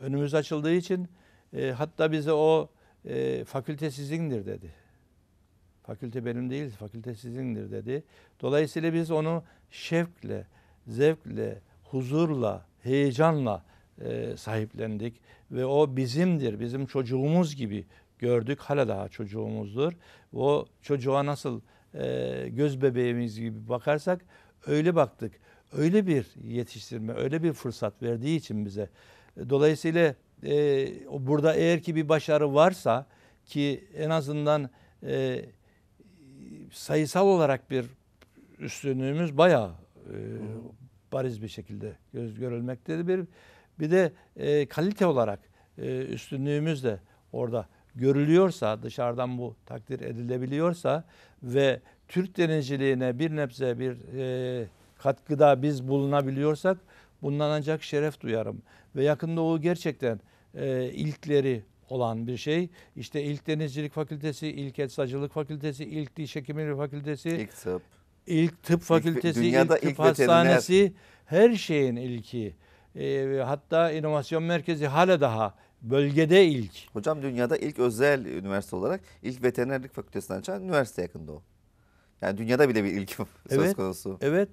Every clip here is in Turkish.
önümüz açıldığı için e, hatta bize o e, fakülte sizindir dedi. Fakülte benim değil, fakülte sizindir dedi. Dolayısıyla biz onu şevkle, zevkle, huzurla, heyecanla e, sahiplendik. Ve o bizimdir, bizim çocuğumuz gibi gördük. Hala daha çocuğumuzdur. O çocuğa nasıl e, göz bebeğimiz gibi bakarsak öyle baktık. Öyle bir yetiştirme, öyle bir fırsat verdiği için bize Dolayısıyla e, burada eğer ki bir başarı varsa ki en azından e, sayısal olarak bir üstünlüğümüz bayağı e, bariz bir şekilde göz görülmektedir. Bir, bir de e, kalite olarak e, üstünlüğümüz de orada görülüyorsa, dışarıdan bu takdir edilebiliyorsa ve Türk denizciliğine bir nebze bir e, katkıda biz bulunabiliyorsak Bundan ancak şeref duyarım. Ve yakın doğu gerçekten e, ilkleri olan bir şey. İşte ilk denizcilik fakültesi, ilk eczacılık fakültesi, ilk diş hekimliği fakültesi. İlk tıp. İlk tıp fakültesi, ilk, ilk tıp ilk hastanesi. Her şeyin ilki. E, hatta inovasyon merkezi hala daha bölgede ilk. Hocam dünyada ilk özel üniversite olarak ilk veterinerlik fakültesinden açan üniversite yakında o. Yani dünyada bile bir ilk evet, söz konusu. Evet.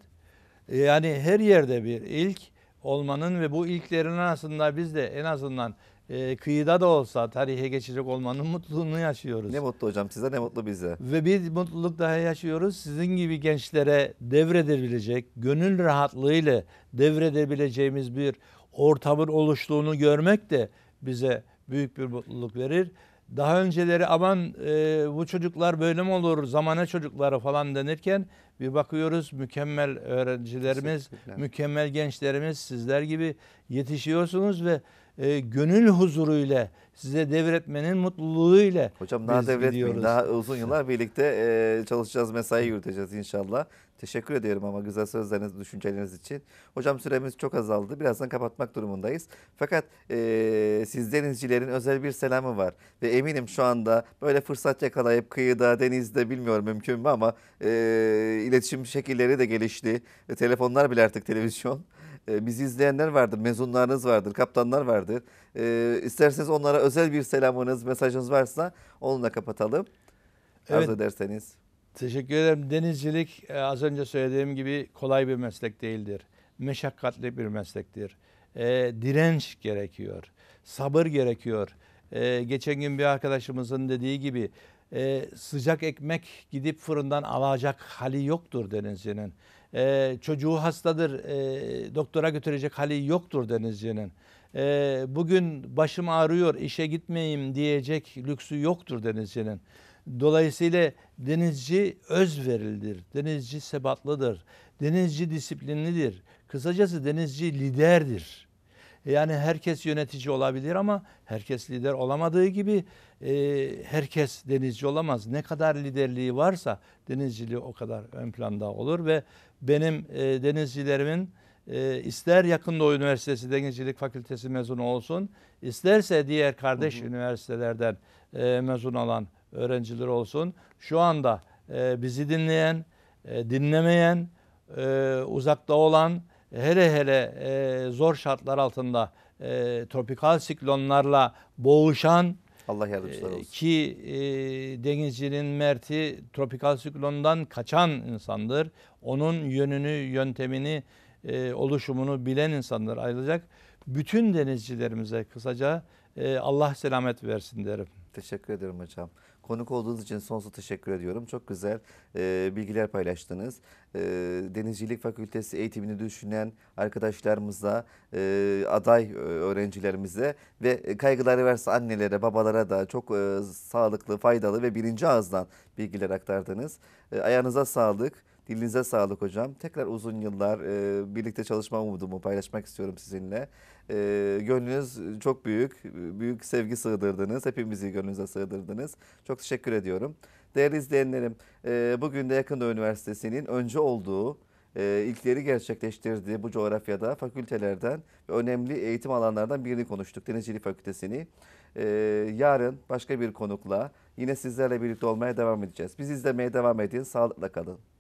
E, yani her yerde bir ilk olmanın ve bu ilklerin arasında biz de en azından e, kıyıda da olsa tarihe geçecek olmanın mutluluğunu yaşıyoruz. Ne mutlu hocam size ne mutlu bize. Ve bir mutluluk daha yaşıyoruz. Sizin gibi gençlere devredebilecek, gönül rahatlığıyla devredebileceğimiz bir ortamın oluştuğunu görmek de bize büyük bir mutluluk verir daha önceleri aman e, bu çocuklar böyle mi olur zamana çocukları falan denirken bir bakıyoruz mükemmel öğrencilerimiz, mükemmel gençlerimiz sizler gibi yetişiyorsunuz ve e, gönül huzuruyla size devretmenin mutluluğuyla Hocam daha devretmeyin. Daha uzun yıllar birlikte e, çalışacağız, mesai yürüteceğiz inşallah. Teşekkür ediyorum ama güzel sözleriniz, düşünceleriniz için. Hocam süremiz çok azaldı. Birazdan kapatmak durumundayız. Fakat e, siz denizcilerin özel bir selamı var. Ve eminim şu anda böyle fırsat yakalayıp kıyıda, denizde bilmiyorum mümkün mü ama e, iletişim şekilleri de gelişti. E, telefonlar bile artık televizyon. E, bizi izleyenler vardır, mezunlarınız vardır, kaptanlar vardır. Ee, isterseniz onlara özel bir selamınız, mesajınız varsa onunla kapatalım. Evet. Arzu ederseniz. Teşekkür ederim. Denizcilik e, az önce söylediğim gibi kolay bir meslek değildir. Meşakkatli bir meslektir. E, direnç gerekiyor. Sabır gerekiyor. E, geçen gün bir arkadaşımızın dediği gibi e, sıcak ekmek gidip fırından alacak hali yoktur denizcinin e, çocuğu hastadır, e, doktora götürecek hali yoktur denizcinin. E, ee, bugün başım ağrıyor, işe gitmeyeyim diyecek lüksü yoktur denizcinin. Dolayısıyla denizci özverildir, denizci sebatlıdır, denizci disiplinlidir. Kısacası denizci liderdir. Yani herkes yönetici olabilir ama herkes lider olamadığı gibi e, herkes denizci olamaz. Ne kadar liderliği varsa denizciliği o kadar ön planda olur ve benim e, denizcilerimin e, ister yakın doğu üniversitesi denizcilik fakültesi mezunu olsun isterse diğer kardeş hı hı. üniversitelerden e, mezun olan öğrenciler olsun. Şu anda e, bizi dinleyen, e, dinlemeyen, e, uzakta olan hele hele e, zor şartlar altında e, tropikal siklonlarla boğuşan Allah yardımcılar e, olsun. ki e, denizcinin merti tropikal siklondan kaçan insandır. Onun yönünü, yöntemini, e, oluşumunu bilen insanlar ayrılacak. Bütün denizcilerimize kısaca ee, Allah selamet versin derim. Teşekkür ederim hocam. Konuk olduğunuz için sonsuz teşekkür ediyorum. Çok güzel e, bilgiler paylaştınız. E, Denizcilik Fakültesi eğitimini düşünen arkadaşlarımıza, e, aday e, öğrencilerimize ve kaygıları varsa annelere, babalara da çok e, sağlıklı, faydalı ve birinci ağızdan bilgiler aktardınız. E, ayağınıza sağlık. Dilinize sağlık hocam. Tekrar uzun yıllar e, birlikte çalışma umudumu paylaşmak istiyorum sizinle. E, gönlünüz çok büyük. Büyük sevgi sığdırdınız. Hepimizi gönlünüze sığdırdınız. Çok teşekkür ediyorum. Değerli izleyenlerim, e, bugün de Yakın Doğu Üniversitesi'nin önce olduğu e, ilkleri gerçekleştirdiği bu coğrafyada fakültelerden ve önemli eğitim alanlardan birini konuştuk. Denizcilik Fakültesini. E, yarın başka bir konukla yine sizlerle birlikte olmaya devam edeceğiz. Biz izlemeye devam edin. Sağlıkla kalın.